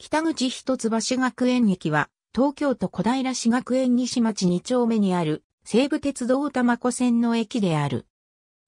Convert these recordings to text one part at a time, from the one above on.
北口一橋学園駅は、東京都小平市学園西町2丁目にある、西武鉄道玉子線の駅である。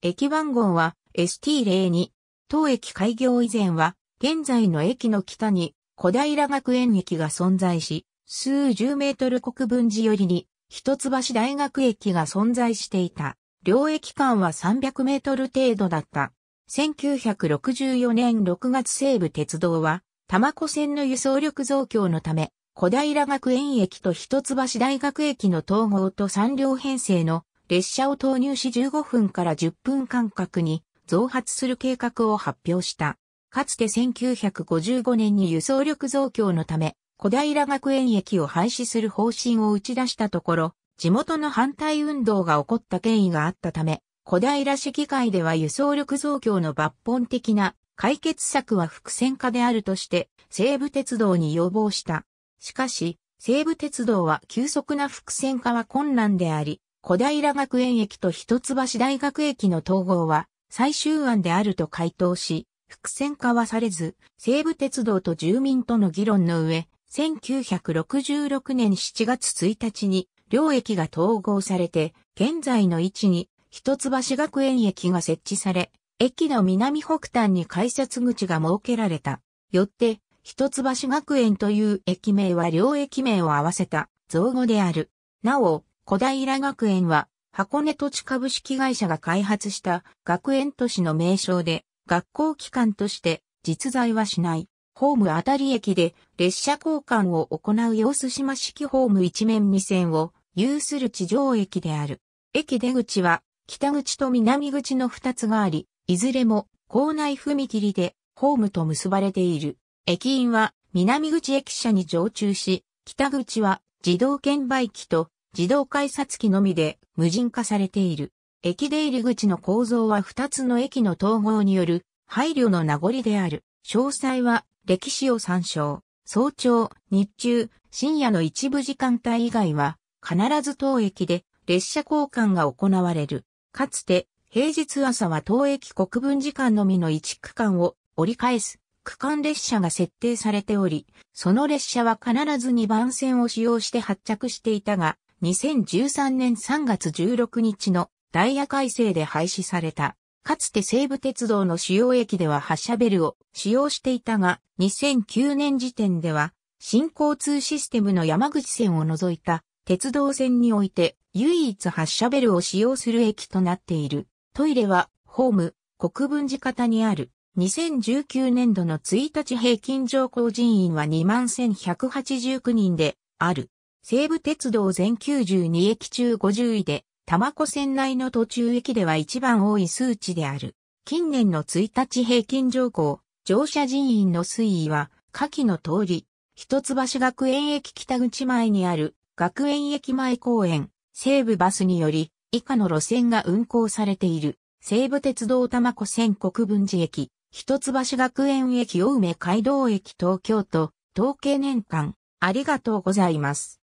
駅番号は ST02。当駅開業以前は、現在の駅の北に小平学園駅が存在し、数十メートル国分寺寄りに、一橋大学駅が存在していた。両駅間は300メートル程度だった。1964年6月西武鉄道は、玉子線の輸送力増強のため、小平学園駅と一橋大学駅の統合と3両編成の列車を投入し15分から10分間隔に増発する計画を発表した。かつて1955年に輸送力増強のため、小平学園駅を廃止する方針を打ち出したところ、地元の反対運動が起こった経緯があったため、小平市議会では輸送力増強の抜本的な解決策は伏線化であるとして、西武鉄道に要望した。しかし、西武鉄道は急速な伏線化は困難であり、小平学園駅と一橋大学駅の統合は最終案であると回答し、伏線化はされず、西武鉄道と住民との議論の上、1966年7月1日に両駅が統合されて、現在の位置に一橋学園駅が設置され、駅の南北端に改札口が設けられた。よって、一橋学園という駅名は両駅名を合わせた造語である。なお、小平学園は箱根土地株式会社が開発した学園都市の名称で学校機関として実在はしない。ホームあたり駅で列車交換を行う様子島式ホーム一面二線を有する地上駅である。駅出口は北口と南口の二つがあり、いずれも校内踏切でホームと結ばれている。駅員は南口駅舎に常駐し、北口は自動券売機と自動改札機のみで無人化されている。駅出入り口の構造は2つの駅の統合による配慮の名残である。詳細は歴史を参照。早朝、日中、深夜の一部時間帯以外は必ず当駅で列車交換が行われる。かつて平日朝は当駅国分時間のみの1区間を折り返す区間列車が設定されており、その列車は必ず2番線を使用して発着していたが、2013年3月16日のダイヤ改正で廃止された。かつて西武鉄道の主要駅では発車ベルを使用していたが、2009年時点では、新交通システムの山口線を除いた鉄道線において唯一発車ベルを使用する駅となっている。トイレは、ホーム、国分寺方にある。2019年度の1日平均乗降人員は21,189人で、ある。西武鉄道全92駅中50位で、玉子線内の途中駅では一番多い数値である。近年の1日平均乗降、乗車人員の推移は、下記の通り、一橋学園駅北口前にある、学園駅前公園、西武バスにより、以下の路線が運行されている、西武鉄道玉子線国分寺駅、一橋学園駅青梅街道駅東京都、統計年間、ありがとうございます。